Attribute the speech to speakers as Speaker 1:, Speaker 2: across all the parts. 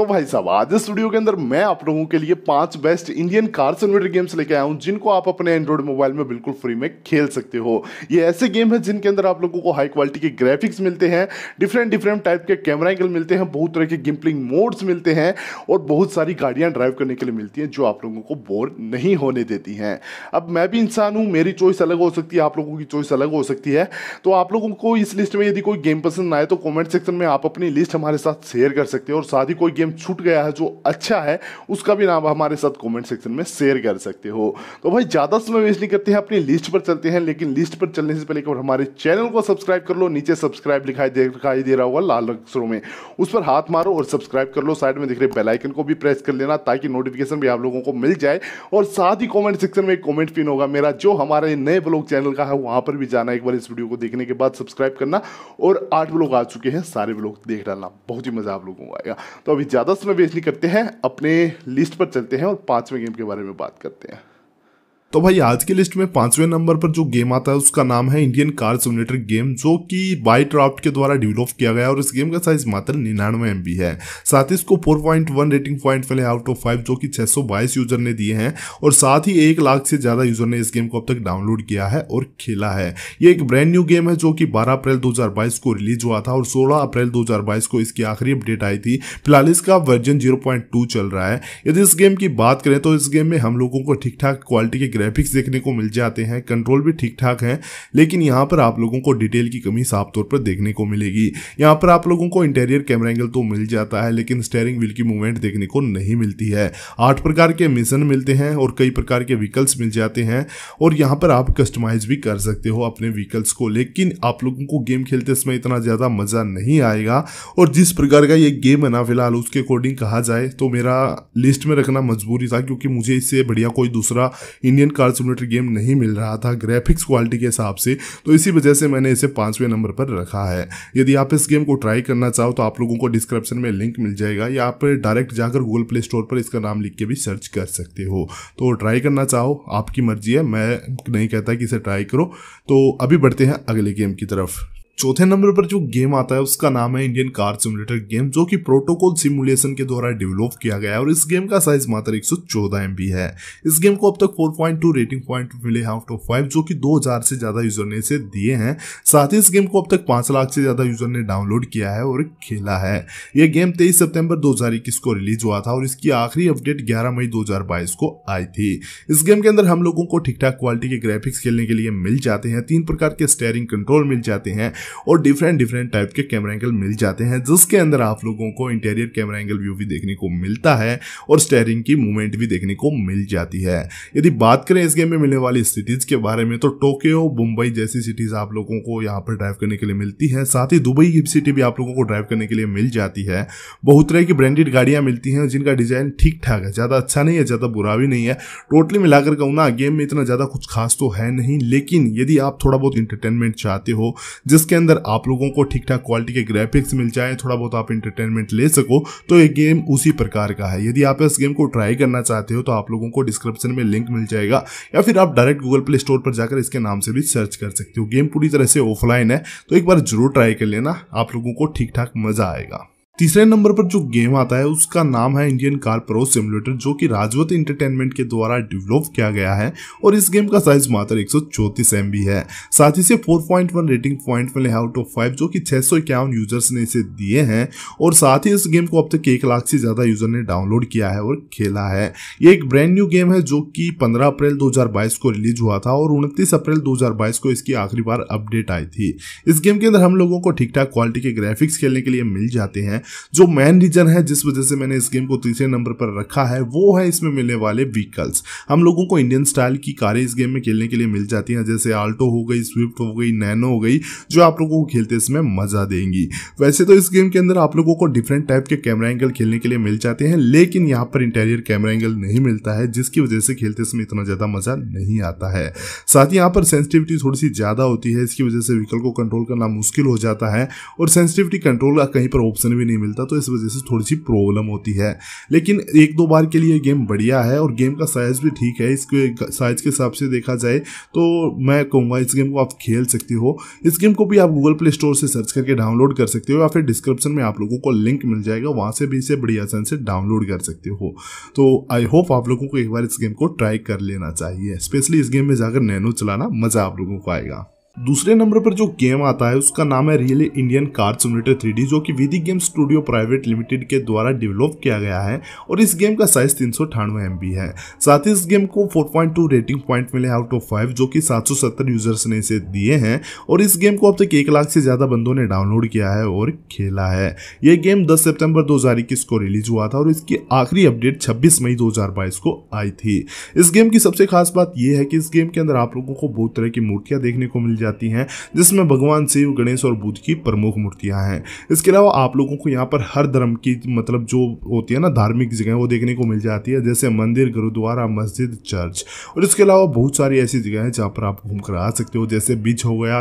Speaker 1: तो भाई साहब आज इस स्टूडियो के अंदर मैं आप लोगों के लिए पांच best Indian car simulator games लेके आया हूं जिनको आप अपने एंड्रॉइड मोबाइल में बिल्कुल फ्री में खेल सकते हो ये ऐसे गेम है जिनके अंदर आप लोगों को हाई क्वालिटी के ग्राफिक्स मिलते हैं डिफरेंट डिफरेंट टाइप के कैमरा एंगल मिलते हैं बहुत तरह के गिम्पलिंग मोड्स मिलते हैं और बहुत सारी गाड़ियां ड्राइव करने के लिए मिलती हैं जो आप लोगों को बोर नहीं होने देती हैं अब मैं भी इंसान हूं मेरी चॉइस अलग हो सकती है आप लोगों की चॉइस अलग हो सकती है तो आप लोगों को इस लिस्ट में यदि कोई गेम पसंद आए तो कॉमेंट सेक्शन में आप अपनी लिस्ट हमारे साथ शेयर कर सकते हो और साथ ही कोई गेम गेम छूट गया है जो अच्छा है उसका भी नाम हमारे साथ कमेंट सेक्शन में शेयर कर सकते हो तो भाई ज़्यादा समय वेस्ट नहीं करते हैं अपनी लिस्ट पर चलते हैं लेकिन लिस्ट पर चलने से पहले एक हमारे चैनल को सब्सक्राइब कर लो नीचे सब्सक्राइब लिखाई दे दिखाई दे रहा होगा लाल अक्षरों में उस पर हाथ मारो और सब्सक्राइब कर लो साइड में दिख रहे बेलाइकन को भी प्रेस कर लेना ताकि नोटिफिकेशन भी आप लोगों को मिल जाए और साथ ही कॉमेंट सेक्शन में एक कॉमेंट पिन होगा मेरा जो हमारे नए ब्लॉग चैनल का है वहाँ पर भी जाना एक बार इस वीडियो को देखने के बाद सब्सक्राइब करना और आठ ब्लॉग आ चुके हैं सारे ब्लॉग देख डालना बहुत ही मजा आप लोगों को आएगा तो अभी ज़्यादा समय वेस्ट नहीं करते हैं अपने लिस्ट पर चलते हैं और पाँचवें गेम के बारे में बात करते हैं तो भाई आज की लिस्ट में पांचवें नंबर पर जो गेम आता है उसका नाम है इंडियन कार सिमुलेटर गेम जो कि बाइट्राफ्ट के द्वारा डेवलप किया गया और इस गेम का साइज मात्र निन्यानवे एम है साथ ही इसको 4.1 रेटिंग पॉइंट मिले आउट ऑफ फाइव जो कि 622 यूजर ने दिए हैं और साथ ही एक लाख से ज़्यादा यूजर ने इस गेम को अब तक डाउनलोड किया है और खेला है ये एक ब्रांड न्यू गेम है जो कि बारह अप्रैल दो को रिलीज हुआ था और सोलह अप्रैल दो को इसकी आखिरी अपडेट आई थी फिलहाल इसका वर्जन जीरो चल रहा है यदि इस गेम की बात करें तो इस गेम में हम लोगों को ठीक ठाक क्वालिटी के ग्राफिक्स देखने को मिल जाते हैं कंट्रोल भी ठीक ठाक हैं लेकिन यहाँ पर आप लोगों को डिटेल की कमी साफ तौर पर देखने को मिलेगी यहाँ पर आप लोगों को इंटेरियर कैमरा एंगल तो मिल जाता है लेकिन स्टेयरिंग व्हील की मूवमेंट देखने को नहीं मिलती है आठ प्रकार के मिशन मिलते हैं और कई प्रकार के व्हीकल्स मिल जाते हैं और यहाँ पर आप कस्टमाइज भी कर सकते हो अपने व्हीकल्स को लेकिन आप लोगों को गेम खेलते समय इतना ज़्यादा मज़ा नहीं आएगा और जिस प्रकार का ये गेम है ना फिलहाल उसके अकॉर्डिंग कहा जाए तो मेरा लिस्ट में रखना मजबूरी था क्योंकि मुझे इससे बढ़िया कोई दूसरा Indian content car simulator game नहीं मिल रहा था ग्राफिक्स क्वालिटी के हिसाब से तो इसी वजह से मैंने इसे पाँचवें नंबर पर रखा है यदि आप इस गेम को ट्राई करना चाहो तो आप लोगों को डिस्क्रिप्शन में लिंक मिल जाएगा या आप डायरेक्ट जाकर गूगल प्ले स्टोर पर इसका नाम लिख के भी सर्च कर सकते हो तो ट्राई करना चाहो आपकी मर्जी है मैं नहीं कहता कि इसे ट्राई करो तो अभी बढ़ते हैं अगले गेम की तरफ चौथे नंबर पर जो गेम आता है उसका नाम है इंडियन कार सिमुलेटर गेम जो कि प्रोटोकॉल सिमुलेशन के द्वारा डेवलप किया गया है और इस गेम का साइज मात्र 114 सौ है इस गेम को अब तक 4.2 रेटिंग पॉइंट मिले हैं आउट ऑफ फाइव जो कि 2000 से ज्यादा यूजर ने इसे दिए हैं साथ ही इस गेम को अब तक पांच लाख से ज्यादा यूजर ने डाउनलोड किया है और खेला है यह गेम तेईस सितम्बर दो को रिलीज हुआ था और इसकी आखिरी अपडेट ग्यारह मई दो को आई थी इस गेम के अंदर हम लोगों को ठीक ठाक क्वालिटी के ग्राफिक्स खेलने के लिए मिल जाते हैं तीन प्रकार के स्टेयरिंग कंट्रोल मिल जाते हैं और डिफरेंट डिफरेंट टाइप के कैमरा एंगल मिल जाते हैं जिसके अंदर आप लोगों को इंटीरियर कैमरा एंगल व्यू भी देखने को मिलता है और स्टेयरिंग की मूवमेंट भी देखने को मिल जाती है यदि बात करें इस गेम में मिलने वाली सिटीज़ के बारे में तो टोक्यो मुंबई जैसी सिटीज़ आप लोगों को यहाँ पर ड्राइव करने के लिए मिलती है साथ ही दुबई की सिटी भी आप लोगों को ड्राइव करने के लिए मिल जाती है बहुत तरह की ब्रांडेड गाड़ियां मिलती हैं जिनका डिज़ाइन ठीक ठाक है ज़्यादा अच्छा नहीं है ज़्यादा बुरा भी नहीं है टोटली मिलाकर कहूँ ना गेम में इतना ज़्यादा कुछ खास तो है नहीं लेकिन यदि आप थोड़ा बहुत इंटरटेनमेंट चाहते हो जिस जिसके अंदर आप लोगों को ठीक ठाक क्वालिटी के ग्राफिक्स मिल जाए थोड़ा बहुत आप इंटरटेनमेंट ले सको तो ये गेम उसी प्रकार का है यदि आप इस गेम को ट्राई करना चाहते हो तो आप लोगों को डिस्क्रिप्शन में लिंक मिल जाएगा या फिर आप डायरेक्ट गूगल प्ले स्टोर पर जाकर इसके नाम से भी सर्च कर सकते हो गेम पूरी तरह से ऑफलाइन है तो एक बार जरूर ट्राई कर लेना आप लोगों को ठीक ठाक मज़ा आएगा तीसरे नंबर पर जो गेम आता है उसका नाम है इंडियन कार प्रो सिमुलेटर जो कि राजवत इंटरटेनमेंट के द्वारा डेवलप किया गया है और इस गेम का साइज मात्र एक सौ है साथ ही से 4.1 रेटिंग पॉइंट मिले आउट ऑफ फाइव जो कि छह यूजर्स ने इसे दिए हैं और साथ ही इस गेम को अब तक एक लाख से ज़्यादा यूजर ने डाउनलोड किया है और खेला है ये एक ब्रांड न्यू गेम है जो कि पंद्रह अप्रैल बाईस को रिलीज हुआ था और उनतीस अप्रैल बाईस को इसकी आखिरी बार अपडेट आई थी इस गेम के अंदर हम लोगों को ठीक ठाक क्वालिटी के ग्राफिक्स खेलने के लिए मिल जाते हैं जो मेन रीजन है जिस वजह से मैंने इस गेम को तीसरे नंबर पर रखा है वो है इसमें मिलने वाले व्हीकल्स हम लोगों को इंडियन स्टाइल की कारें इस गेम में खेलने के लिए मिल जाती हैं जैसे आल्टो हो गई स्विफ्ट हो गई नैनो हो गई जो आप लोगों को खेलते इसमें मजा देंगी वैसे तो इस गेम के अंदर आप लोगों को डिफरेंट टाइप के कैमरा एंगल खेलने के लिए मिल जाते हैं लेकिन यहाँ पर इंटेरियर कैमरा एंगल नहीं मिलता है जिसकी वजह से खेलते इसमें इतना ज़्यादा मज़ा नहीं आता है साथ ही यहाँ पर सेंसिटिविटी थोड़ी सी ज़्यादा होती है इसकी वजह से व्हीकल को कंट्रोल करना मुश्किल हो जाता है और सेंसिटिविटी कंट्रोल का कहीं पर ऑप्शन भी नहीं मिलता तो इस वजह से थोड़ी सी प्रॉब्लम होती है लेकिन एक दो बार के लिए गेम बढ़िया है और गेम का साइज़ भी ठीक है इसके साइज़ के हिसाब से देखा जाए तो मैं कहूँगा इस गेम को आप खेल सकते हो इस गेम को भी आप गूगल प्ले स्टोर से सर्च करके डाउनलोड कर सकते हो या फिर डिस्क्रिप्शन में आप लोगों को लिंक मिल जाएगा वहाँ से भी इसे बड़ी आसान से डाउनलोड कर सकते हो तो आई होप आप लोगों को एक बार इस गेम को ट्राई कर लेना चाहिए स्पेशली इस गेम में जाकर नैनो चलाना मज़ा आप लोगों को आएगा दूसरे नंबर पर जो गेम आता है उसका नाम है real Indian car simulator three जो कि Vidhi game studio private limited के द्वारा डेवलप किया गया है और इस गेम का साइज तीन सौ अठानवे एम है साथ ही इस गेम को 4.2 रेटिंग पॉइंट मिले आउट ऑफ फाइव जो कि 770 यूजर्स ने इसे दिए हैं और इस गेम को अब तक एक लाख से ज़्यादा बंदों ने डाउनलोड किया है और खेला है यह गेम दस सेप्टेम्बर दो को रिलीज हुआ था और इसकी आखिरी अपडेट छब्बीस मई दो को आई थी इस गेम की सबसे खास बात यह है कि इस गेम के अंदर आप लोगों को बहुत तरह की मूर्तियां देखने को मिल जाती जाती हैं जिसमें भगवान शिव गणेश और बुद्ध की प्रमुख मूर्तियाँ हैं इसके अलावा आप लोगों को यहाँ पर हर धर्म की मतलब जो होती है ना धार्मिक जगह वो देखने को मिल जाती है जैसे मंदिर गुरुद्वारा मस्जिद चर्च और इसके अलावा बहुत सारी ऐसी जगह हैं जहाँ पर आप घूम कर आ सकते हो जैसे बीच हो गया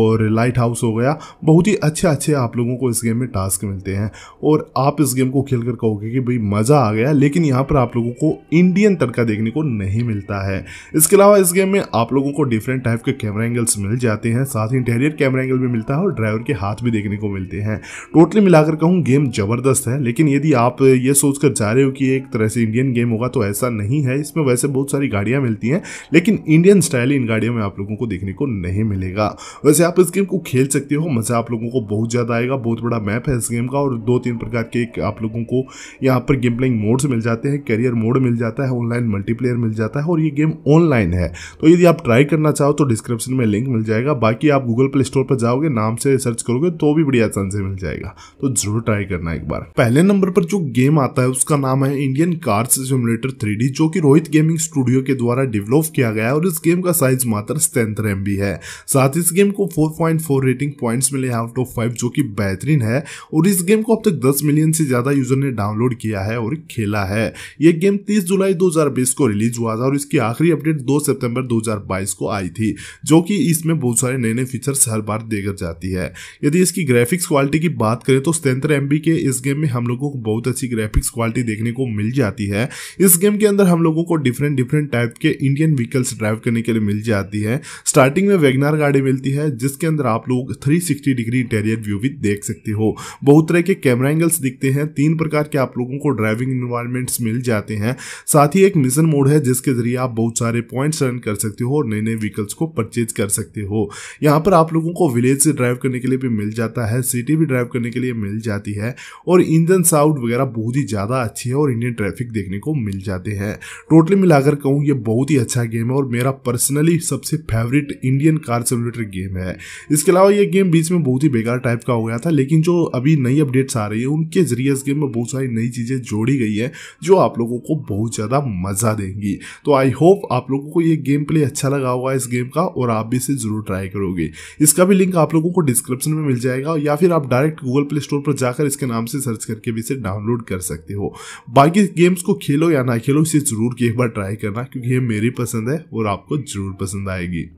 Speaker 1: और लाइट हाउस हो गया बहुत ही अच्छे अच्छे आप लोगों को इस गेम में टास्क मिलते हैं और आप इस गेम को खेल कर कहोगे कि भाई मज़ा आ गया लेकिन यहाँ पर आप लोगों को इंडियन तड़का देखने को नहीं मिलता है इसके अलावा इस गेम में आप लोगों को डिफरेंट टाइप के कैमरा एंगल्स मिल मिल जाते हैं साथ ही इंटीरियर कैमरा एंगल भी मिलता है और ड्राइवर के हाथ भी देखने को मिलते हैं टोटली मिलाकर कहूँ गेम ज़बरदस्त है लेकिन यदि आप ये सोचकर जा रहे हो कि एक तरह से इंडियन गेम होगा तो ऐसा नहीं है इसमें वैसे बहुत सारी गाड़ियाँ मिलती हैं लेकिन इंडियन स्टाइल इन गाड़ियों में आप लोगों को देखने को नहीं मिलेगा वैसे आप इस गेम को खेल सकते हो मज़ा आप लोगों को बहुत ज़्यादा आएगा बहुत बड़ा मैप है इस गेम का और दो तीन प्रकार के आप लोगों को यहाँ पर गेम प्लेइंग मोड्स मिल जाते हैं करियर मोड मिल जाता है ऑनलाइन मल्टीप्लेयर मिल जाता है और ये गेम ऑनलाइन है तो यदि आप ट्राई करना चाहो तो डिस्क्रिप्शन में लिंक मिल मिल जाएगा बाकी आप गूगल प्ले स्टोर पर जाओगे नाम से सर्च करोगे तो भी बड़ी आसान से मिल जाएगा तो जरूर ट्राई करना एक बार पहले नंबर पर जो गेम आता है उसका नाम है इंडियन कार्स सिमुलेटर थ्री जो कि रोहित गेमिंग स्टूडियो के द्वारा डेवलप किया गया है और इस गेम का साइज मात्र सतहत्तर एम है साथ इस गेम को फोर रेटिंग पॉइंट्स मिले आउट ऑफ फाइव जो कि बेहतरीन है और इस गेम को अब तक दस मिलियन से ज्यादा यूजर ने डाउनलोड किया है और खेला है यह गेम 30 जुलाई 2020 को रिलीज हुआ था और इसकी आखिरी अपडेट 2 सितंबर 2022 को आई थी जो कि इसमें इसमें बहुत सारे नए नए फीचर्स हर बार देकर जाती है यदि इसकी ग्राफिक्स क्वालिटी की बात करें तो सतहत्तर एम के इस गेम में हम लोगों को बहुत अच्छी ग्राफिक्स क्वालिटी देखने को मिल जाती है इस गेम के अंदर हम लोगों को डिफरेंट डिफरेंट टाइप के इंडियन व्हीकल्स ड्राइव करने के लिए मिल जाती है स्टार्टिंग में वेगनार गाड़ी मिलती है जिसके अंदर आप लोग थ्री डिग्री इंटेरियर व्यू भी देख सकते हो बहुत तरह के कैमरा एंगल्स दिखते हैं तीन प्रकार के आप लोगों को ड्राइविंग इन्वायरमेंट्स मिल जाते हैं साथ ही एक मिशन मोड है जिसके जरिए आप बहुत सारे पॉइंट्स अर्न कर सकते हो और नए नए व्हीकल्स को परचेज कर सकते हो सकते हो यहाँ पर आप लोगों को विलेज से ड्राइव करने के लिए भी मिल जाता है सिटी भी ड्राइव करने के लिए मिल जाती है और इंजन साउंड वगैरह बहुत ही ज़्यादा अच्छी है और इंडियन ट्रैफिक देखने को मिल जाते हैं टोटली मिलाकर कहूँ ये बहुत ही अच्छा गेम है और मेरा पर्सनली सबसे favourite Indian car simulator game है इसके अलावा ये गेम बीच में बहुत ही बेकार टाइप का हो गया था लेकिन जो अभी नई अपडेट्स आ रही है उनके जरिए इस गेम में बहुत सारी नई चीज़ें जोड़ी गई है जो आप लोगों को बहुत ज़्यादा मज़ा देंगी तो आई होप आप लोगों को ये गेम प्ले अच्छा लगा होगा इस गेम का और आप भी इसे जरूर ट्राई करोगे इसका भी लिंक आप लोगों को डिस्क्रिप्शन में मिल जाएगा या फिर आप डायरेक्ट गूगल प्ले स्टोर पर जाकर इसके नाम से सर्च करके भी इसे डाउनलोड कर सकते हो बाकी गेम्स को खेलो या ना खेलो इसे जरूर एक बार ट्राई करना क्योंकि ये मेरी पसंद है और आपको जरूर पसंद आएगी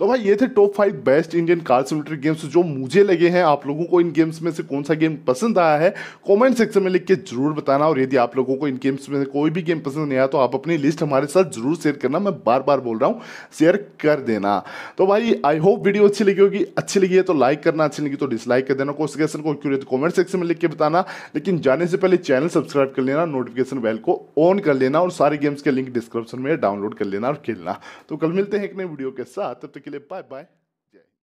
Speaker 1: तो भाई ये थे top five best Indian car simulator games जो मुझे लगे हैं आप लोगों को इन गेम्स में से कौन सा गेम पसंद आया है कमेंट सेक्शन में लिख के जरूर बताना और यदि आप लोगों को इन गेम्स में से कोई भी गेम पसंद नहीं आया तो आप अपनी लिस्ट हमारे साथ जरूर शेयर करना मैं बार बार बोल रहा हूँ शेयर कर देना तो भाई आई होप वीडियो अच्छी लगी होगी अच्छी लगी है तो लाइक करना अच्छी लगी तो डिसलाइक कर देना कोई सजेशन को क्यों कॉमेंट सेक्शन में लिख के बताना लेकिन जाने से पहले चैनल सब्सक्राइब कर लेना नोटिफिकेशन बेल को ऑन कर लेना और सारे गेम्स के लिंक डिस्क्रिप्शन में डाउनलोड कर लेना और खेलना तो कल मिलते हैं एक नई वीडियो के साथ तब तक Bye bye.